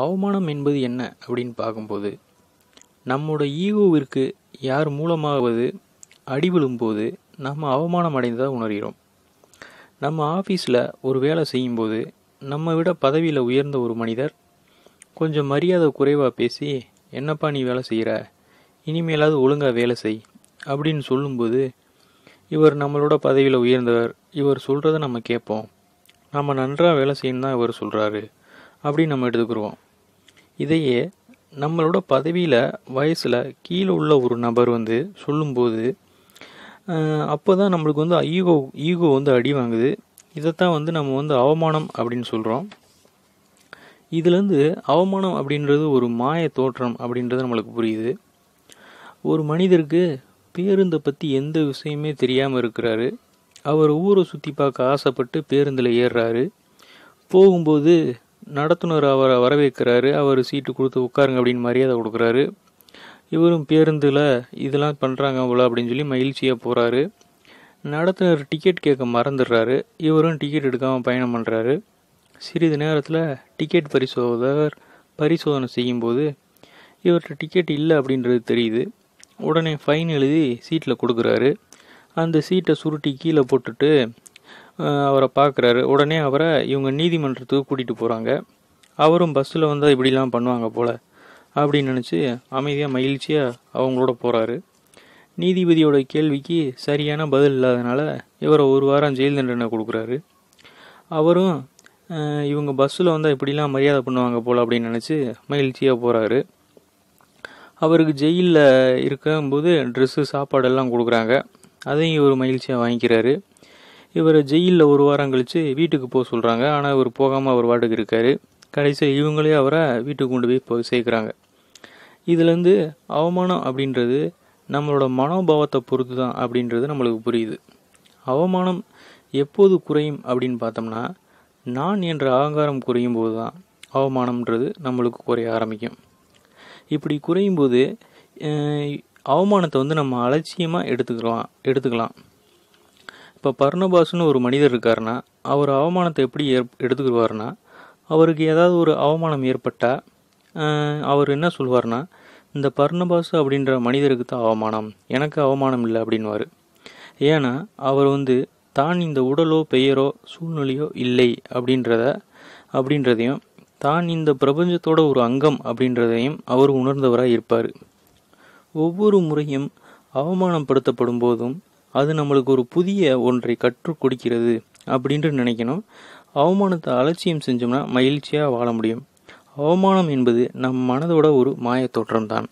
அவமானம் என்பது என்ன அப்படின்னு பார்க்கும்போது நம்மோட ஈகோவிற்கு யார் மூலமாவது அடி விழும்போது நம்ம அவமானம் அடைந்ததாக உணர்கிறோம் நம்ம ஆஃபீஸில் ஒரு வேலை செய்யும்போது நம்ம விட பதவியில் உயர்ந்த ஒரு மனிதர் கொஞ்சம் மரியாதை குறைவாக பேசி என்னப்பா நீ வேலை செய்கிற இனிமேலாவது ஒழுங்காக வேலை செய் அப்படின்னு சொல்லும்போது இவர் நம்மளோட பதவியில் உயர்ந்தவர் இவர் சொல்கிறத நம்ம கேட்போம் நம்ம நன்றாக வேலை செய்யணும் தான் இவர் சொல்கிறாரு அப்படின்னு நம்ம எடுத்துக்கிறோம் இதையே நம்மளோட பதவியில் வயசில் கீழே உள்ள ஒரு நபர் வந்து சொல்லும்போது அப்போ தான் நம்மளுக்கு வந்து ஈகோ ஈகோ வந்து அடி வாங்குது இதைத்தான் வந்து நம்ம வந்து அவமானம் அப்படின்னு சொல்கிறோம் இதுலேருந்து அவமானம் அப்படின்றது ஒரு மாய தோற்றம் அப்படின்றது நம்மளுக்கு புரியுது ஒரு மனிதருக்கு பேருந்தை பற்றி எந்த விஷயமே தெரியாமல் இருக்கிறாரு அவர் ஊரை சுற்றி பார்க்க ஆசைப்பட்டு பேருந்தில் ஏறுறாரு போகும்போது நடத்துனர் அவரை வரவேற்கிறாரு அவர் சீட்டு கொடுத்து உட்காருங்க அப்படின்னு மரியாதை கொடுக்குறாரு இவரும் பேருந்தில் இதெல்லாம் பண்ணுறாங்க அவ்வளோ அப்படின்னு சொல்லி மகிழ்ச்சியாக போகிறாரு நடத்துனர் டிக்கெட் கேட்க மறந்துடுறாரு இவரும் டிக்கெட் எடுக்காமல் பயணம் பண்ணுறாரு சிறிது நேரத்தில் டிக்கெட் பரிசோதகர் பரிசோதனை செய்யும்போது இவர்கிட்ட டிக்கெட் இல்லை அப்படின்றது தெரியுது உடனே ஃபைன் எழுதி சீட்டில் கொடுக்குறாரு அந்த சீட்டை சுருட்டி கீழே போட்டுட்டு அவரை பார்க்குறாரு உடனே அவரை இவங்க நீதிமன்றத்துக்கு கூட்டிகிட்டு போகிறாங்க அவரும் பஸ்ஸில் வந்தால் இப்படிலாம் பண்ணுவாங்க போல் அப்படின்னு நினச்சி அமைதியாக மகிழ்ச்சியாக அவங்களோட போகிறாரு நீதிபதியோட கேள்விக்கு சரியான பதில் இல்லாதனால இவரை ஒரு வாரம் ஜெயில் தண்டனை கொடுக்குறாரு அவரும் இவங்க பஸ்ஸில் வந்தால் இப்படிலாம் மரியாதை பண்ணுவாங்க போல் அப்படின்னு நினச்சி மகிழ்ச்சியாக போகிறாரு அவருக்கு ஜெயிலில் இருக்கும்போது ட்ரெஸ்ஸு சாப்பாடெல்லாம் கொடுக்குறாங்க அதையும் இவர் மகிழ்ச்சியாக வாங்கிக்கிறாரு இவர் ஜெயிலில் ஒரு வாரம் கழித்து வீட்டுக்கு போக சொல்கிறாங்க ஆனால் இவர் போகாமல் அவர் வாட்டுக்கு இருக்கார் கடைசியில் இவங்களே அவரை வீட்டுக்கு கொண்டு போய் போய் சேர்க்குறாங்க இதுலேருந்து அவமானம் அப்படின்றது நம்மளோட மனோபாவத்தை பொறுத்து தான் அப்படின்றது நம்மளுக்கு புரியுது அவமானம் எப்போது குறையும் அப்படின்னு பார்த்தோம்னா நான் என்ற அகங்காரம் குறையும் போது தான் அவமானம்ன்றது நம்மளுக்கு குறைய ஆரம்பிக்கும் இப்படி குறையும் போது அவமானத்தை வந்து நம்ம அலட்சியமாக எடுத்துக்கலாம் எடுத்துக்கலாம் இப்போ பர்ணபாசுன்னு ஒரு மனிதர் இருக்காருன்னா அவர் அவமானத்தை எப்படி ஏற் எடுத்துக்கிடுவார்னா அவருக்கு ஏதாவது ஒரு அவமானம் ஏற்பட்டால் அவர் என்ன சொல்வார்னா இந்த பர்ணபாசு அப்படின்ற மனிதருக்கு தான் அவமானம் எனக்கு அவமானம் இல்லை அப்படின்வார் ஏன்னா அவர் வந்து தான் இந்த உடலோ பெயரோ சூழ்நிலையோ இல்லை அப்படின்றத அப்படின்றதையும் தான் இந்த பிரபஞ்சத்தோட ஒரு அங்கம் அப்படின்றதையும் அவர் உணர்ந்தவராக இருப்பார் ஒவ்வொரு முறையும் அவமானப்படுத்தப்படும் போதும் அது நம்மளுக்கு ஒரு புதிய ஒன்றை கற்றுக் கொடுக்கிறது அப்படின்ட்டு நினைக்கணும் அவமானத்தை அலட்சியம் செஞ்சோம்னா மகிழ்ச்சியாக வாழ முடியும் அவமானம் என்பது நம் மனதோட ஒரு மாயத் தோற்றம்தான்